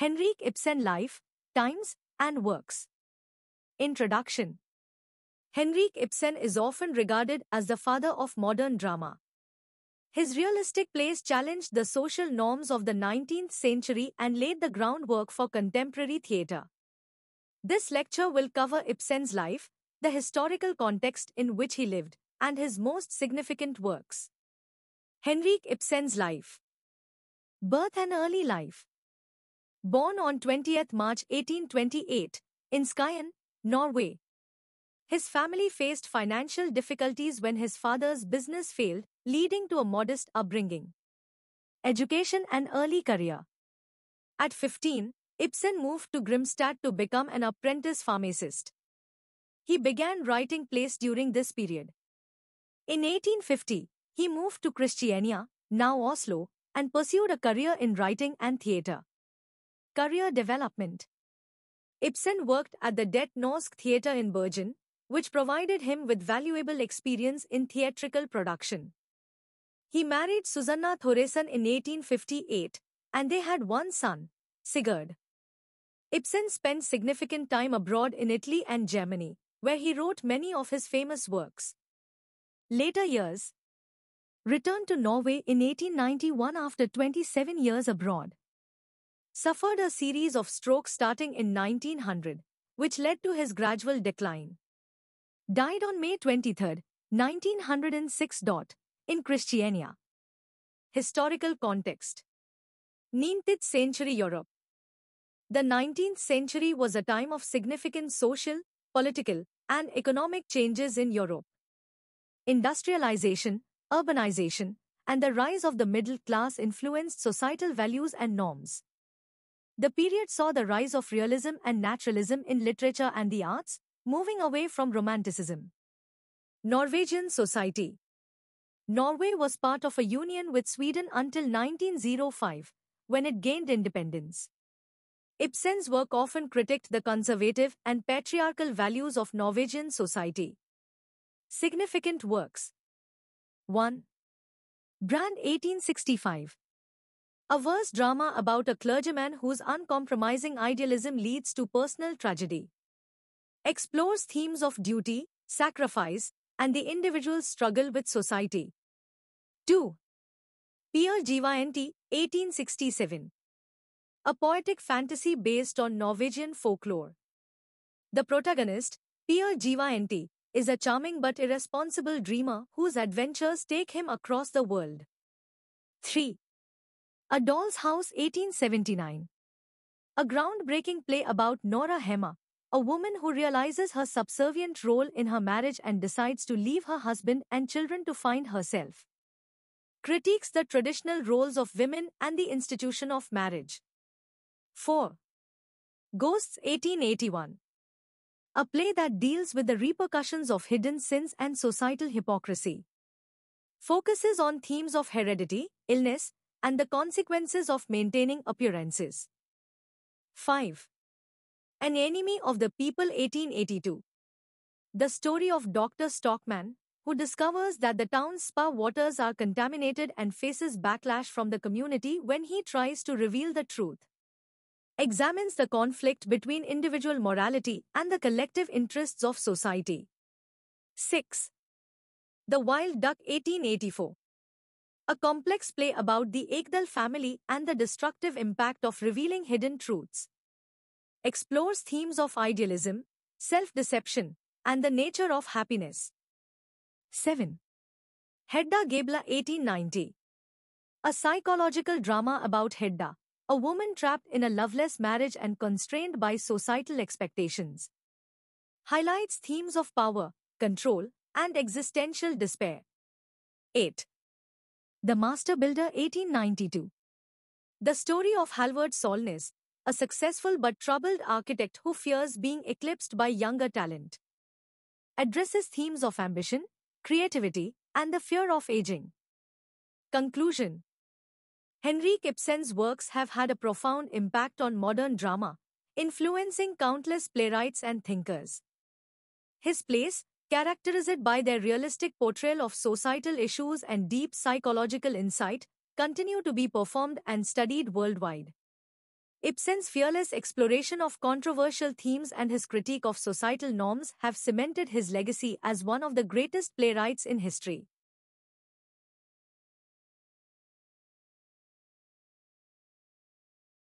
Henrik Ibsen Life, Times, and Works. Introduction Henrik Ibsen is often regarded as the father of modern drama. His realistic plays challenged the social norms of the 19th century and laid the groundwork for contemporary theatre. This lecture will cover Ibsen's life, the historical context in which he lived, and his most significant works. Henrik Ibsen's life. Birth and early life born on 20th March 1828 in Skien, Norway. His family faced financial difficulties when his father's business failed, leading to a modest upbringing. Education and early career. At 15, Ibsen moved to Grimstad to become an apprentice pharmacist. He began writing plays during this period. In 1850, he moved to Christiania, now Oslo, and pursued a career in writing and theatre. Career development. Ibsen worked at the Det Norsk Theater in Bergen, which provided him with valuable experience in theatrical production. He married Susanna Thoresen in 1858, and they had one son, Sigurd. Ibsen spent significant time abroad in Italy and Germany, where he wrote many of his famous works. Later years Returned to Norway in 1891 after 27 years abroad suffered a series of strokes starting in 1900, which led to his gradual decline. Died on May 23, 1906. in Christiania. Historical context 19th century Europe. The 19th century was a time of significant social, political, and economic changes in Europe. Industrialization, urbanization, and the rise of the middle class influenced societal values and norms. The period saw the rise of realism and naturalism in literature and the arts, moving away from Romanticism. Norwegian Society Norway was part of a union with Sweden until 1905, when it gained independence. Ibsen's work often critiqued the conservative and patriarchal values of Norwegian society. Significant works 1. Brand 1865, a verse drama about a clergyman whose uncompromising idealism leads to personal tragedy. Explores themes of duty, sacrifice, and the individual's struggle with society. 2. Pierre Givaenti, 1867. A poetic fantasy based on Norwegian folklore. The protagonist, Pierre Givaenti, is a charming but irresponsible dreamer whose adventures take him across the world. 3. A Doll's House 1879. A groundbreaking play about Nora Hema, a woman who realizes her subservient role in her marriage and decides to leave her husband and children to find herself. Critiques the traditional roles of women and the institution of marriage. 4. Ghosts 1881. A play that deals with the repercussions of hidden sins and societal hypocrisy. Focuses on themes of heredity, illness, and the consequences of maintaining appearances. 5. An Enemy of the People 1882 The story of Dr. Stockman, who discovers that the town's spa waters are contaminated and faces backlash from the community when he tries to reveal the truth. Examines the conflict between individual morality and the collective interests of society. 6. The Wild Duck 1884 a complex play about the Ekdal family and the destructive impact of revealing hidden truths. Explores themes of idealism, self-deception, and the nature of happiness. 7. Hedda Gabler 1890 A psychological drama about Hedda, a woman trapped in a loveless marriage and constrained by societal expectations. Highlights themes of power, control, and existential despair. 8. The Master Builder 1892 The story of Halvard Solness, a successful but troubled architect who fears being eclipsed by younger talent, addresses themes of ambition, creativity, and the fear of aging. Conclusion Henrik Ibsen's works have had a profound impact on modern drama, influencing countless playwrights and thinkers. His plays, characterized by their realistic portrayal of societal issues and deep psychological insight, continue to be performed and studied worldwide. Ibsen's fearless exploration of controversial themes and his critique of societal norms have cemented his legacy as one of the greatest playwrights in history.